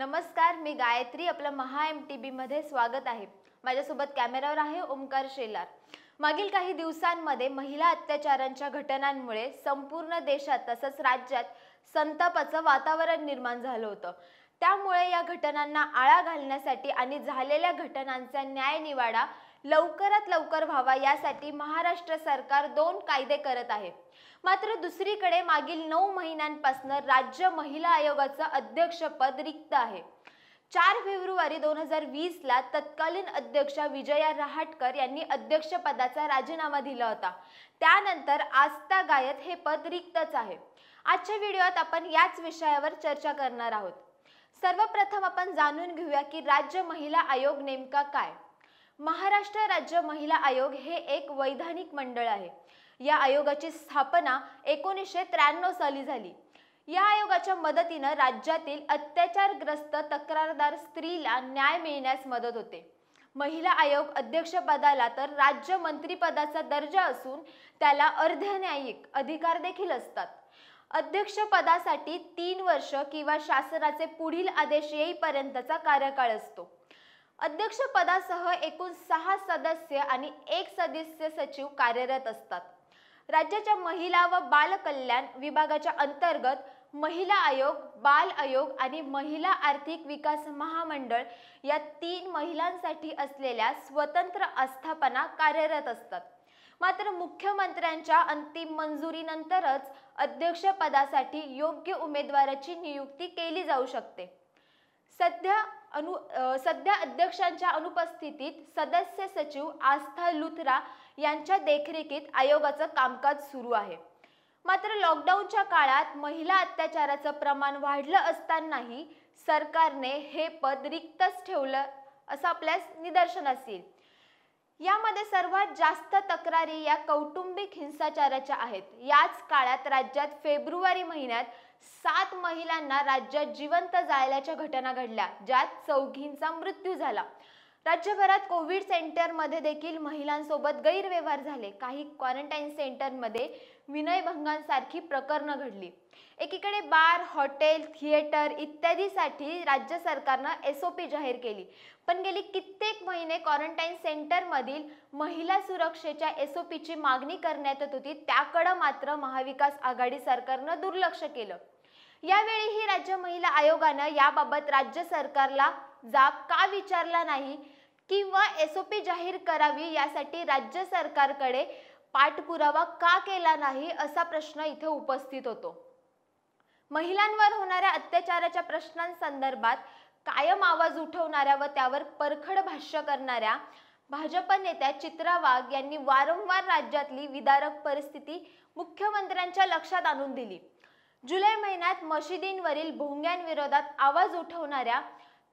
नमस्कार मी गायत्री आपलं महा M T बीमध्ये स्वागत आहे माझ्यासोबत कॅमेरावर आहे ओमकार शेलार मागील काही दिवसांमध्ये महिला अत्याचारांच्या घटनांमुळे संपूर्ण देशात तसंच राज्यात संतापाचं वातावरण निर्माण झालं होतं त्यामुळे या घटनांना आळा घालण्यासाठी आणि झालेल्या घटनांचा न्याय निवाडा लवकरात लवकर व्हावा यासाठी महाराष्ट्र सरकार दोन कायदे करत आहे मात्र दुसरीकडे मागील नऊ महिन्यांपासून राज्य महिला आयोगाचं अध्यक्षपद रिक्त आहे चार फेब्रुवारी दोन हजार वीसला तत्कालीन अध्यक्ष विजया रहाटकर यांनी अध्यक्षपदाचा राजीनामा दिला होता त्यानंतर आस्था गायत हे पद रिक्तच आहे आजच्या व्हिडिओत आपण याच विषयावर चर्चा करणार आहोत सर्वप्रथम आपण जाणून घेऊया की राज्य महिला आयोग नेमका काय महाराष्ट्र राज्य महिला आयोग हे एक वैधानिक मंडळ आहे या आयोगाची स्थापना एकोणीसशे त्र्याण्णव साली झाली या आयोगाच्या मदतीनं राज्यातील अत्याचारग्रस्त तक्रारदार स्त्रीला न्याय मिळण्यास मदत होते महिला आयोग अध्यक्षपदाला तर राज्य मंत्रीपदाचा दर्जा असून त्याला न्यायिक अधिकार देखील असतात अध्यक्षपदासाठी तीन वर्ष किंवा शासनाचे पुढील आदेश येईपर्यंतचा कार्यकाळ असतो अध्यक्ष पदासह एकूण सहा सदस्य आणि एक सदस्य सचिव कार्यरत असतात राज्याच्या महिला व बालकल्याण विभागाच्या अंतर्गत महिला आयोग बाल आयोग आणि महिला आर्थिक विकास महामंडळ या तीन महिलांसाठी असलेल्या स्वतंत्र आस्थापना कार्यरत असतात मात्र मुख्यमंत्र्यांच्या अंतिम मंजुरीनंतरच अध्यक्षपदासाठी योग्य उमेदवाराची नियुक्ती केली जाऊ शकते सध्या अनु सध्या अध्यक्षांच्या अनुपस्थितीत सदस्य सचिव आस्था लुथरा यांच्या देखरेखीत आयोगाचं कामकाज सुरू आहे मात्र लॉकडाऊनच्या काळात महिला अत्याचाराचं प्रमाण वाढलं असतानाही सरकारने हे पद रिक्तच ठेवलं असं आपल्यास निदर्शनास येईल यामध्ये सर्वात जास्त तक्रारी या कौटुंबिक हिंसाचाराच्या आहेत याच काळात राज्यात फेब्रुवारी महिन्यात सात महिलांना राज्यात जिवंत जाळल्याच्या घटना घडल्या ज्यात चौघींचा मृत्यू झाला राज्यभरात कोविड सेंटरमध्ये देखील महिलांसोबत गैरव्यवहार झाले काही क्वारंटाईन सेंटरमध्ये विनयभंगांसारखी प्रकरणं घडली एकीकडे बार हॉटेल थिएटर इत्यादीसाठी राज्य सरकारनं एस ओ पी जाहीर केली पण गेली कित्येक महिने क्वारंटाईन सेंटरमधील महिला सुरक्षेच्या एस ओ पीची मागणी करण्यात येत होती त्याकडं मात्र महाविकास आघाडी सरकारनं दुर्लक्ष केलं यावेळी ही राज्य महिला आयोगानं याबाबत राज्य सरकारला जाब का विचारला नाही किंवा एसओपी जाहीर करावी यासाठी राज्य सरकारकडे पाठपुरावा का केला नाही असा प्रश्न इथे उपस्थित होतो महिलांवर होणाऱ्या अत्याचाराच्या प्रश्नांसंदर्भात कायम आवाज उठवणाऱ्या व त्यावर परखड भाष्य करणाऱ्या भाजप नेत्या चित्रा वाघ यांनी वारंवार राज्यातली विदारक परिस्थिती मुख्यमंत्र्यांच्या लक्षात आणून दिली जुलै महिन्यात मशिदींवरील भोंग्यांविरोधात आवाज उठवणाऱ्या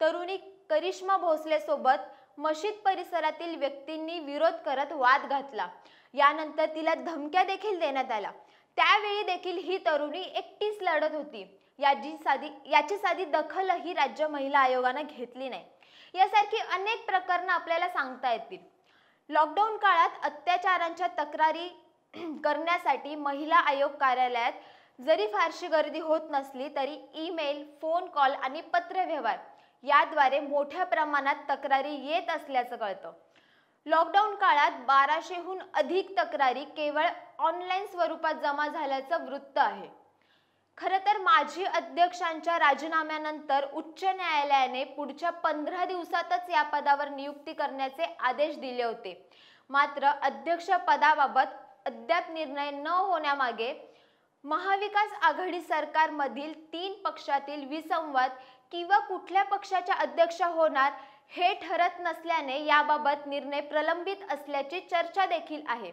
तरुणी करिश्मा भोसले सोबत मशीद परिसरातील व्यक्तींनी विरोध करत वाद घातला यानंतर तिला धमक्या देखील देण्यात आल्या त्यावेळी देखील ही तरुणी एकटीच लढत होती याची साधी याची साधी ही राज्य महिला आयोगानं घेतली नाही यासारखी अनेक प्रकरणं आपल्याला सांगता येतील लॉकडाऊन काळात अत्याचारांच्या तक्रारी करण्यासाठी महिला आयोग कार्यालयात जरी फारशी गर्दी होत नसली तरी ईमेल फोन कॉल आणि पत्रव्यवहार याद्वारे मोठ्या प्रमाणात तक्रारी येत असल्याचं कळतं लॉकडाऊन काळात बाराशेहून अधिक तक्रारी केवळ ऑनलाईन स्वरूपात जमा झाल्याचं वृत्त आहे खरं तर माजी अध्यक्षांच्या राजीनाम्यानंतर उच्च न्यायालयाने पुढच्या पंधरा दिवसातच या पदावर नियुक्ती करण्याचे आदेश दिले होते मात्र अध्यक्ष पदाबाबत अद्याप निर्णय न होण्यामागे महाविकास आघाडी सरकारमधील तीन पक्षातील विसंवाद किंवा कुठल्या पक्षाच्या अध्यक्ष होणार हे ठरत नसल्याने याबाबत निर्णय प्रलंबित असल्याची चर्चा देखील आहे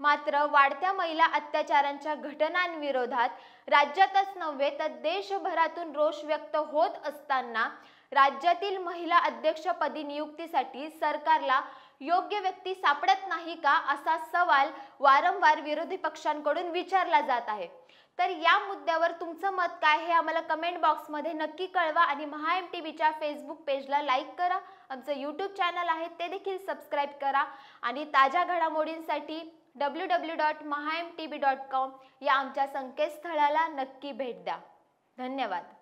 मात्र वाढत्या महिला अत्याचारांच्या घटनांविरोधात राज्यातच नव्हे तर देशभरातून रोष व्यक्त होत असताना राज्यातील महिला अध्यक्षपदी नियुक्तीसाठी सरकारला योग्य व्यक्ती सापडत नाही का असा सवाल वारंवार विरोधी पक्षांकडून विचारला जात आहे तर या मुद्द्यावर तुमचं मत काय हे आम्हाला कमेंट बॉक्समध्ये नक्की कळवा आणि महा एम टी व्हीच्या फेसबुक पेजला लाईक करा आमचं यूट्यूब चॅनल आहे ते देखील सबस्क्राईब करा आणि ताज्या घडामोडींसाठी W W dot Maha M T V dot com या आमच्या संकेतस्थळाला नक्की भेट द्या धन्यवाद